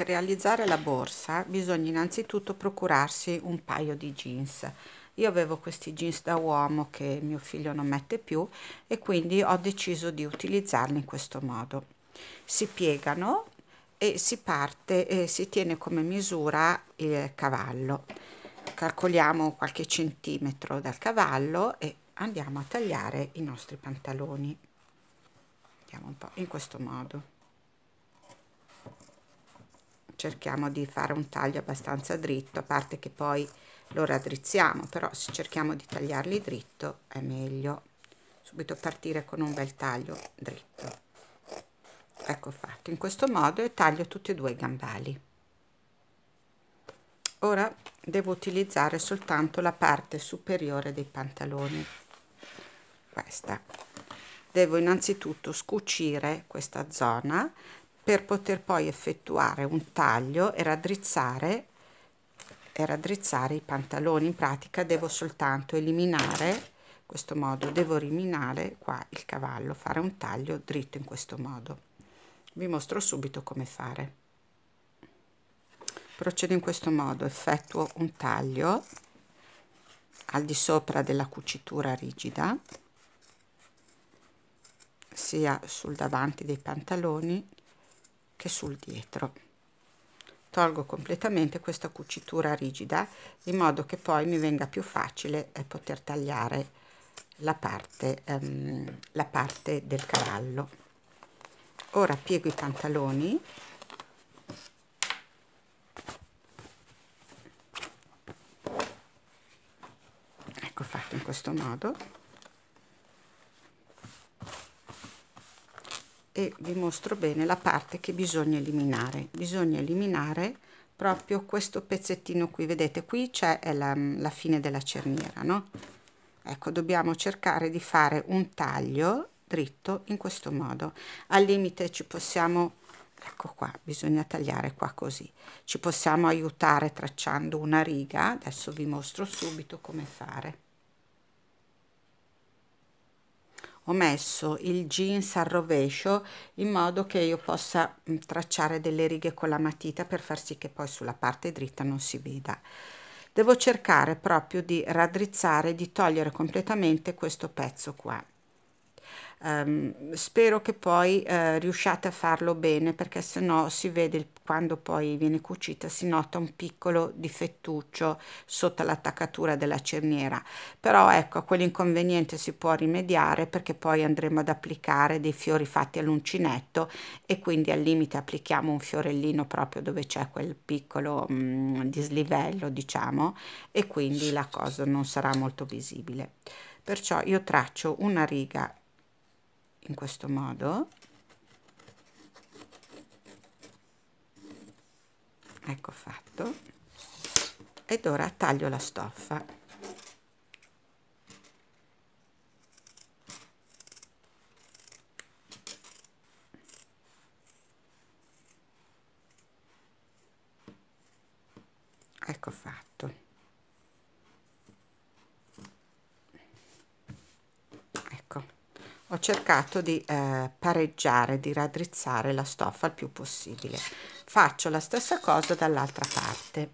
Per realizzare la borsa bisogna innanzitutto procurarsi un paio di jeans. Io avevo questi jeans da uomo che mio figlio non mette più e quindi ho deciso di utilizzarli in questo modo. Si piegano e si parte e si tiene come misura il cavallo. Calcoliamo qualche centimetro dal cavallo e andiamo a tagliare i nostri pantaloni. Andiamo un po' in questo modo cerchiamo di fare un taglio abbastanza dritto a parte che poi lo raddrizziamo però se cerchiamo di tagliarli dritto è meglio subito partire con un bel taglio dritto ecco fatto in questo modo e taglio tutti e due i gambali ora devo utilizzare soltanto la parte superiore dei pantaloni questa devo innanzitutto scucire questa zona per poter poi effettuare un taglio e raddrizzare, e raddrizzare i pantaloni in pratica devo soltanto eliminare in questo modo devo eliminare qua il cavallo fare un taglio dritto in questo modo vi mostro subito come fare procedo in questo modo effettuo un taglio al di sopra della cucitura rigida sia sul davanti dei pantaloni che sul dietro tolgo completamente questa cucitura rigida in modo che poi mi venga più facile eh, poter tagliare la parte, ehm, la parte del cavallo ora piego i pantaloni ecco fatto in questo modo e vi mostro bene la parte che bisogna eliminare bisogna eliminare proprio questo pezzettino qui vedete qui c'è la, la fine della cerniera no ecco dobbiamo cercare di fare un taglio dritto in questo modo al limite ci possiamo ecco qua bisogna tagliare qua così ci possiamo aiutare tracciando una riga adesso vi mostro subito come fare ho messo il jeans al rovescio in modo che io possa mm, tracciare delle righe con la matita per far sì che poi sulla parte dritta non si veda devo cercare proprio di raddrizzare di togliere completamente questo pezzo qua Um, spero che poi uh, riusciate a farlo bene perché se no si vede il quando poi viene cucita si nota un piccolo difettuccio sotto l'attaccatura della cerniera però ecco quell'inconveniente si può rimediare perché poi andremo ad applicare dei fiori fatti all'uncinetto e quindi al limite applichiamo un fiorellino proprio dove c'è quel piccolo mh, mm, dislivello diciamo e quindi la cosa non sarà molto visibile perciò io traccio una riga in questo modo ecco fatto ed ora taglio la stoffa ecco fatto ecco ho cercato di eh, pareggiare di raddrizzare la stoffa il più possibile faccio la stessa cosa dall'altra parte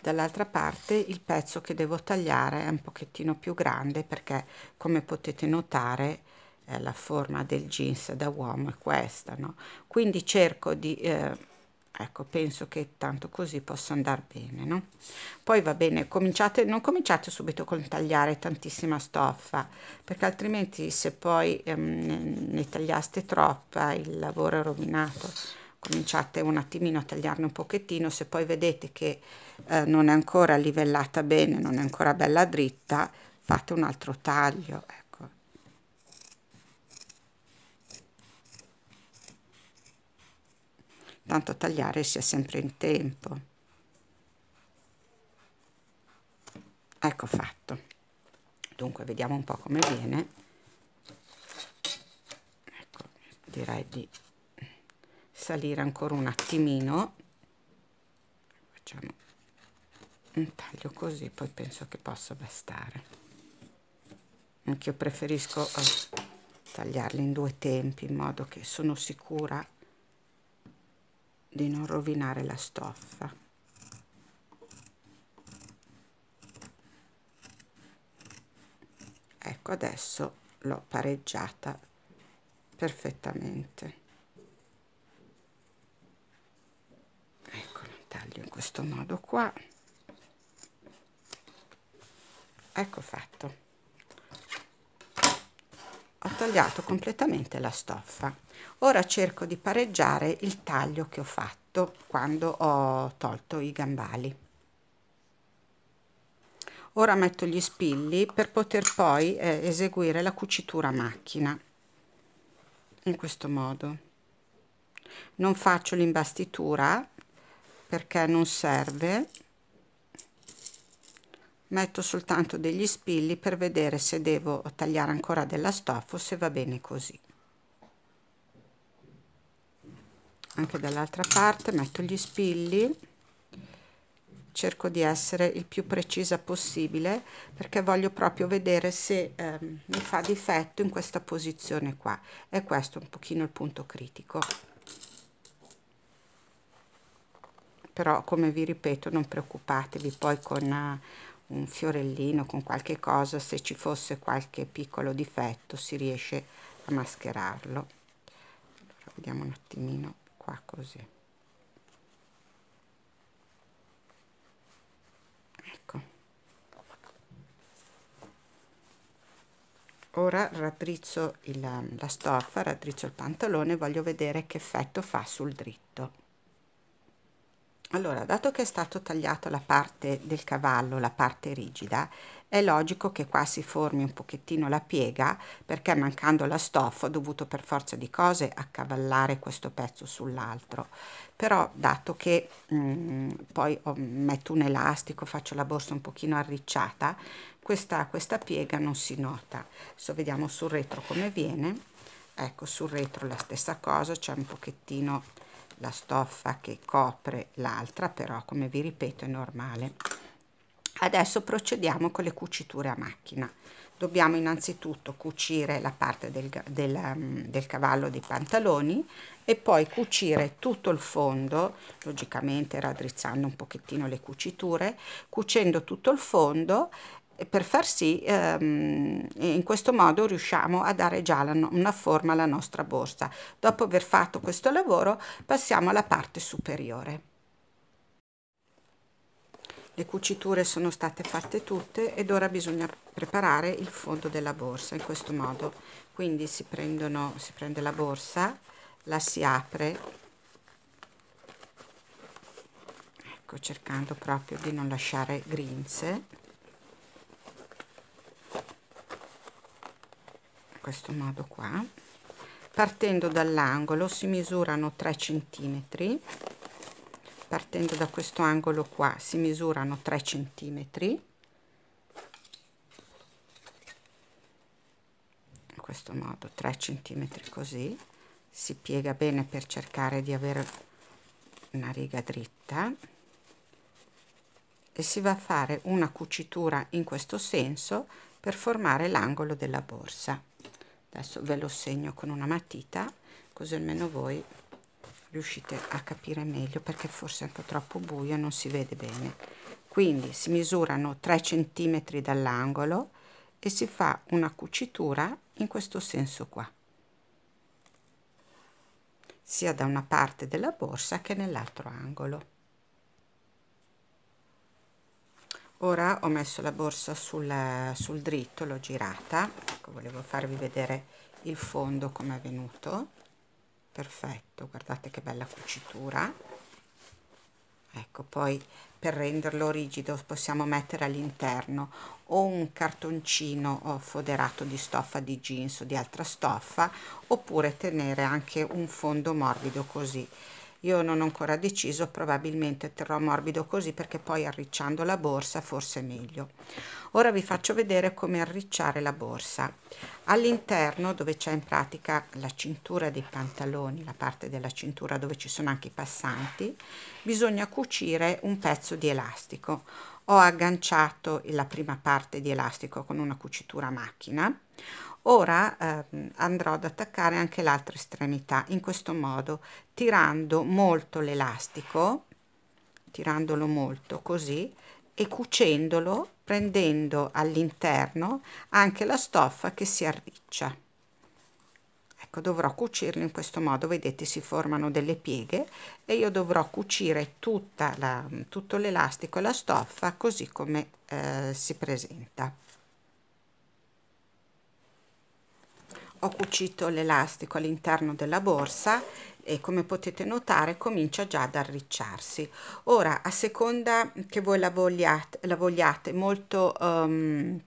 dall'altra parte il pezzo che devo tagliare è un pochettino più grande perché come potete notare eh, la forma del jeans da uomo è questa no? quindi cerco di eh, ecco penso che tanto così possa andare bene no poi va bene cominciate non cominciate subito con tagliare tantissima stoffa perché altrimenti se poi ehm, ne tagliaste troppa il lavoro è rovinato cominciate un attimino a tagliarne un pochettino se poi vedete che eh, non è ancora livellata bene non è ancora bella dritta fate un altro taglio ecco tanto tagliare sia sempre in tempo ecco fatto dunque vediamo un po' come viene ecco, direi di salire ancora un attimino facciamo un taglio così poi penso che possa bastare anche io preferisco eh, tagliarli in due tempi in modo che sono sicura di non rovinare la stoffa ecco adesso l'ho pareggiata perfettamente ecco taglio in questo modo qua ecco fatto tagliato completamente la stoffa ora cerco di pareggiare il taglio che ho fatto quando ho tolto i gambali ora metto gli spilli per poter poi eh, eseguire la cucitura a macchina in questo modo non faccio l'imbastitura perché non serve metto soltanto degli spilli per vedere se devo tagliare ancora della stoffa o se va bene così anche dall'altra parte metto gli spilli cerco di essere il più precisa possibile perché voglio proprio vedere se eh, mi fa difetto in questa posizione qua e questo un pochino il punto critico però come vi ripeto non preoccupatevi poi con eh, un fiorellino con qualche cosa se ci fosse qualche piccolo difetto si riesce a mascherarlo allora, vediamo un attimino qua così ecco ora raddrizzo il, la stoffa raddrizzo il pantalone voglio vedere che effetto fa sul dritto allora, dato che è stato tagliato la parte del cavallo, la parte rigida, è logico che qua si formi un pochettino la piega perché mancando la stoffa ho dovuto per forza di cose accavallare questo pezzo sull'altro. Però dato che mh, mm, poi ho, metto un elastico, faccio la borsa un pochino arricciata, questa, questa piega non si nota. Adesso vediamo sul retro come viene. Ecco, sul retro la stessa cosa, c'è cioè un pochettino la stoffa che copre l'altra però come vi ripeto è normale adesso procediamo con le cuciture a macchina dobbiamo innanzitutto cucire la parte del, del, ehm, del, cavallo dei pantaloni e poi cucire tutto il fondo logicamente raddrizzando un pochettino le cuciture cucendo tutto il fondo per far sì, ehm, in questo modo riusciamo a dare già la, una forma alla nostra borsa. Dopo aver fatto questo lavoro passiamo alla parte superiore. Le cuciture sono state fatte tutte ed ora bisogna preparare il fondo della borsa in questo modo. Quindi si, prendono, si prende la borsa, la si apre, ecco cercando proprio di non lasciare grinze questo modo qua partendo dall'angolo si misurano 3 centimetri partendo da questo angolo qua si misurano 3 centimetri in questo modo 3 centimetri così si piega bene per cercare di avere una riga dritta e si va a fare una cucitura in questo senso per formare l'angolo della borsa adesso ve lo segno con una matita così almeno voi riuscite a capire meglio perché forse è un po' troppo buio e non si vede bene quindi si misurano 3 cm dall'angolo e si fa una cucitura in questo senso qua sia da una parte della borsa che nell'altro angolo ora ho messo la borsa sul, sul dritto l'ho girata ecco volevo farvi vedere il fondo come è venuto perfetto guardate che bella cucitura ecco poi per renderlo rigido possiamo mettere all'interno o un cartoncino oh, foderato di stoffa di jeans o di altra stoffa oppure tenere anche un fondo morbido così io non ho ancora deciso probabilmente terrò morbido così perché poi arricciando la borsa forse è meglio ora vi faccio vedere come arricciare la borsa all'interno dove c'è in pratica la cintura dei pantaloni la parte della cintura dove ci sono anche i passanti bisogna cucire un pezzo di elastico ho agganciato la prima parte di elastico con una cucitura a macchina Ora ehm, andrò ad attaccare anche l'altra estremità in questo modo, tirando molto l'elastico, tirandolo molto così e cucendolo prendendo all'interno anche la stoffa che si arriccia. Ecco, dovrò cucirlo in questo modo, vedete si formano delle pieghe e io dovrò cucire la, tutto l'elastico e la stoffa così come eh, si presenta. ho cucito l'elastico all'interno della borsa e come potete notare comincia già ad arricciarsi ora a seconda che voi la vogliate, la vogliate molto um,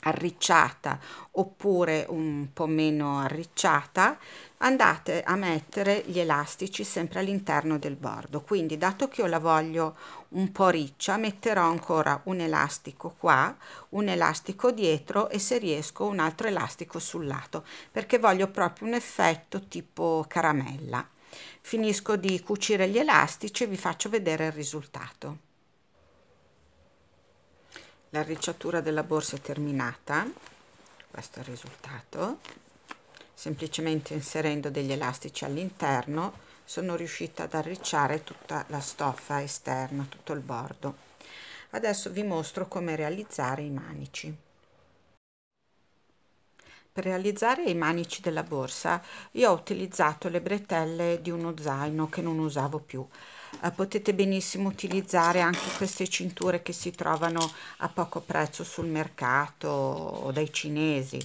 arricciata oppure un po' meno arricciata andate a mettere gli elastici sempre all'interno del bordo quindi dato che io la voglio un po' riccia metterò ancora un elastico qua un elastico dietro e se riesco un altro elastico sul lato perché voglio proprio un effetto tipo caramella finisco di cucire gli elastici e vi faccio vedere il risultato l'arricciatura della borsa è terminata questo è il risultato semplicemente inserendo degli elastici all'interno sono riuscita ad arricciare tutta la stoffa esterna tutto il bordo adesso vi mostro come realizzare i manici per realizzare i manici della borsa io ho utilizzato le bretelle di uno zaino che non usavo più eh, potete benissimo utilizzare anche queste cinture che si trovano a poco prezzo sul mercato o dai cinesi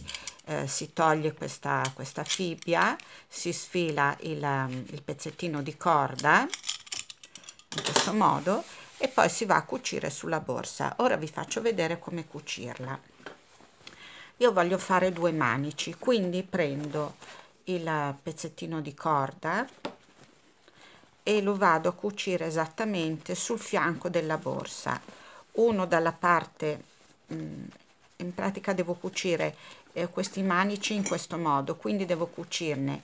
eh, si toglie questa, questa fibbia si sfila il, mm, il pezzettino di corda in questo modo e poi si va a cucire sulla borsa ora vi faccio vedere come cucirla io voglio fare due manici quindi prendo il eh, pezzettino di corda e lo vado a cucire esattamente sul fianco della borsa uno dalla parte mm, in pratica devo cucire eh, questi manici in questo modo quindi devo cucirne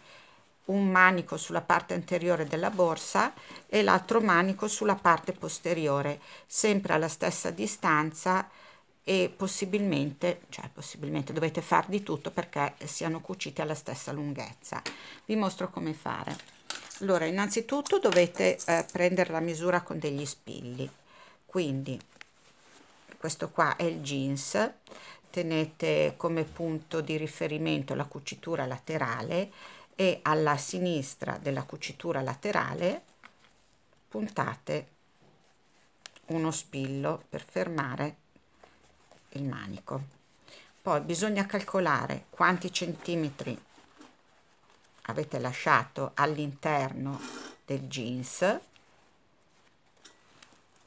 un manico sulla parte anteriore della borsa e l'altro manico sulla parte posteriore sempre alla stessa distanza e possibilmente cioè possibilmente dovete far di tutto perché siano cuciti alla stessa lunghezza vi mostro come fare allora innanzitutto dovete eh, prendere la misura con degli spilli quindi questo qua è il jeans tenete come punto di riferimento la cucitura laterale e alla sinistra della cucitura laterale puntate uno spillo per fermare il manico poi bisogna calcolare quanti centimetri avete lasciato all'interno del jeans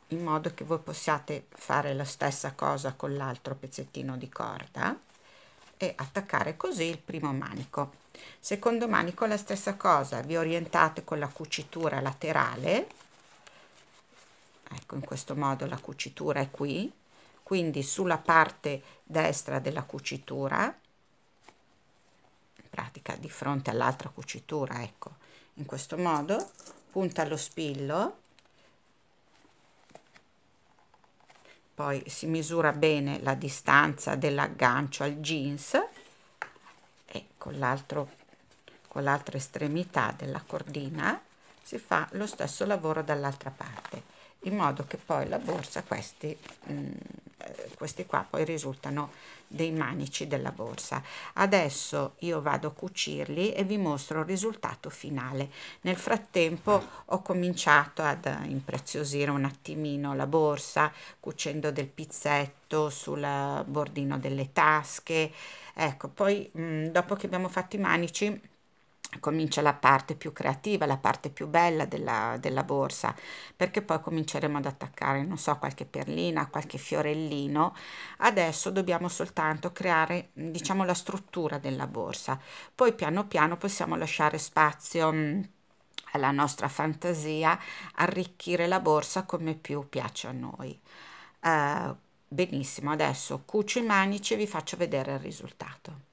in modo che voi possiate fare la stessa cosa con l'altro pezzettino di corda e attaccare così il primo manico secondo manico la stessa cosa vi orientate con la cucitura laterale ecco in questo modo la cucitura è qui quindi sulla parte destra della cucitura pratica di fronte all'altra cucitura ecco in questo modo punta allo spillo poi si misura bene la distanza dell'aggancio al jeans e con l'altro con l'altra estremità della cordina si fa lo stesso lavoro dall'altra parte in modo che poi la borsa questi mh, mm, questi qua poi risultano dei manici della borsa adesso io vado a cucirli e vi mostro il risultato finale nel frattempo ho cominciato ad impreziosire un attimino la borsa cucendo del pizzetto sul bordino delle tasche ecco poi mh, dopo che abbiamo fatto i manici comincia la parte più creativa, la parte più bella della, della, borsa, perché poi cominceremo ad attaccare, non so, qualche perlina, qualche fiorellino. Adesso dobbiamo soltanto creare, diciamo, la struttura della borsa. Poi piano piano possiamo lasciare spazio mm, alla nostra fantasia, arricchire la borsa come più piace a noi. Uh, benissimo, adesso cucio i manici e vi faccio vedere il risultato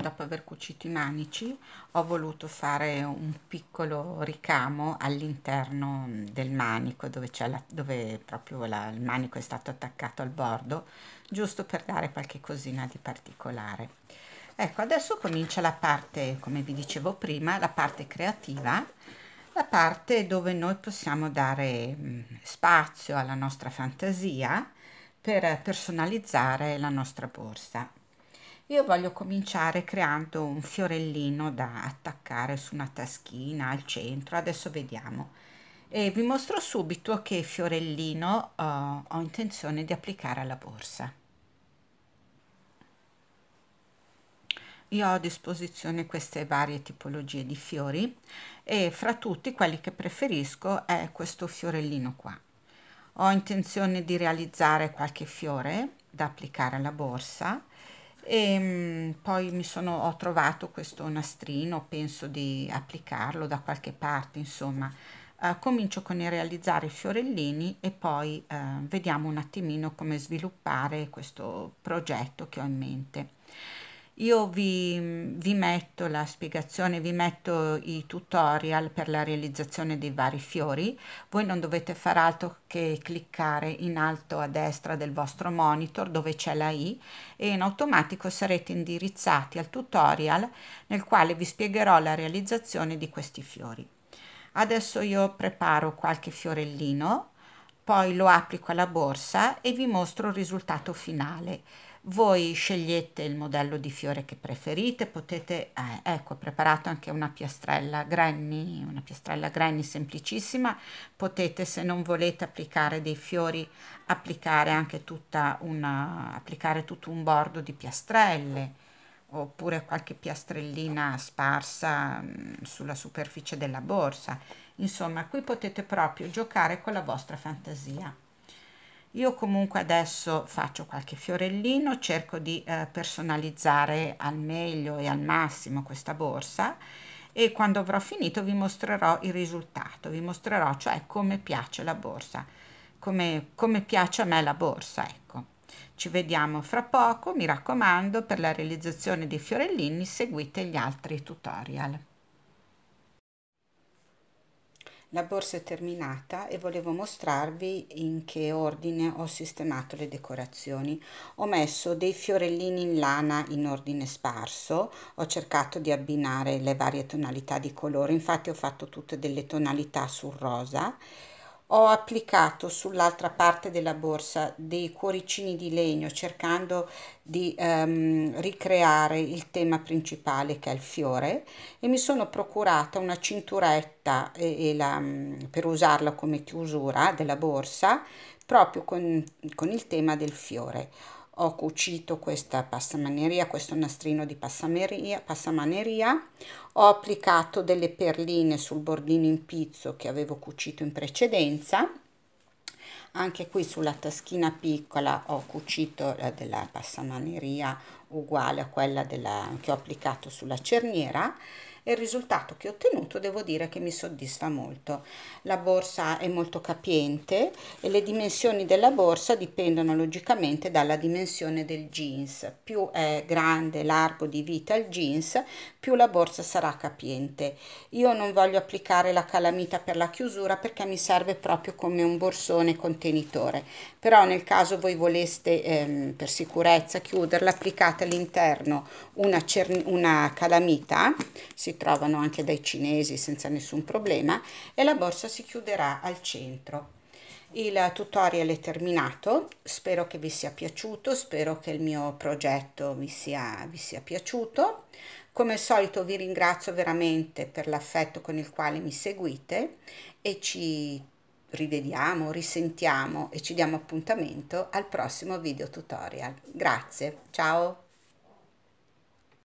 dopo aver cucito i manici ho voluto fare un piccolo ricamo all'interno del manico dove, c'è la, dove proprio la, il manico è stato attaccato al bordo giusto per dare qualche cosina di particolare ecco adesso comincia la parte come vi dicevo prima la parte creativa la parte dove noi possiamo dare mm, spazio alla nostra fantasia per personalizzare la nostra borsa io voglio cominciare creando un fiorellino da attaccare su una taschina al centro adesso vediamo e vi mostro subito che fiorellino eh, ho intenzione di applicare alla borsa io ho a disposizione queste varie tipologie di fiori e fra tutti quelli che preferisco è questo fiorellino qua ho intenzione di realizzare qualche fiore da applicare alla borsa e ehm, poi mi sono, ho trovato questo nastrino, penso di applicarlo da qualche parte, insomma. Uh, comincio con il realizzare i fiorellini e poi uh, vediamo un attimino come sviluppare questo progetto che ho in mente. Io vi, vi metto la spiegazione, vi metto i tutorial per la realizzazione dei vari fiori. Voi non dovete fare altro che cliccare in alto a destra del vostro monitor dove c'è la i e in automatico sarete indirizzati al tutorial nel quale vi spiegherò la realizzazione di questi fiori. Adesso io preparo qualche fiorellino, poi lo applico alla borsa e vi mostro il risultato finale. Voi scegliete il modello di fiore che preferite, potete, eh, ecco, preparato anche una piastrella granny, una piastrella granny semplicissima, potete se non volete applicare dei fiori, applicare anche tutta una, applicare tutto un bordo di piastrelle, oppure qualche piastrellina sparsa mm, sulla superficie della borsa. Insomma, qui potete proprio giocare con la vostra fantasia io comunque adesso faccio qualche fiorellino cerco di eh, personalizzare al meglio e al massimo questa borsa e quando avrò finito vi mostrerò il risultato vi mostrerò cioè come piace la borsa come, come piace a me la borsa ecco ci vediamo fra poco mi raccomando per la realizzazione dei fiorellini seguite gli altri tutorial la borsa è terminata e volevo mostrarvi in che ordine ho sistemato le decorazioni. Ho messo dei fiorellini in lana in ordine sparso, ho cercato di abbinare le varie tonalità di colore, infatti ho fatto tutte delle tonalità sul rosa ho applicato sull'altra parte della borsa dei cuoricini di legno cercando di ehm, ricreare il tema principale che è il fiore e mi sono procurata una cinturetta e, e la, mhmm, per usarla come chiusura della borsa proprio con, con il tema del fiore ho cucito questa passamaneria, questo nastrino di passamaneria, passamaneria, ho applicato delle perline sul bordino in pizzo che avevo cucito in precedenza, anche qui sulla taschina piccola ho cucito della passamaneria uguale a quella della, che ho applicato sulla cerniera, e il risultato che ho ottenuto devo dire che mi soddisfa molto. La borsa è molto capiente e le dimensioni della borsa dipendono logicamente dalla dimensione del jeans. Più è grande, largo di vita il jeans, più la borsa sarà capiente. Io non voglio applicare la calamita per la chiusura perché mi serve proprio come un borsone contenitore. Però nel caso voi voleste ehm, per sicurezza chiuderla applicate all'interno una, una calamita, si trovano anche dai cinesi senza nessun problema e la borsa si chiuderà al centro. Il tutorial è terminato, spero che vi sia piaciuto, spero che il mio progetto vi sia, vi sia piaciuto. Come al solito vi ringrazio veramente per l'affetto con il quale mi seguite e ci rivediamo, risentiamo e ci diamo appuntamento al prossimo video tutorial. Grazie, ciao!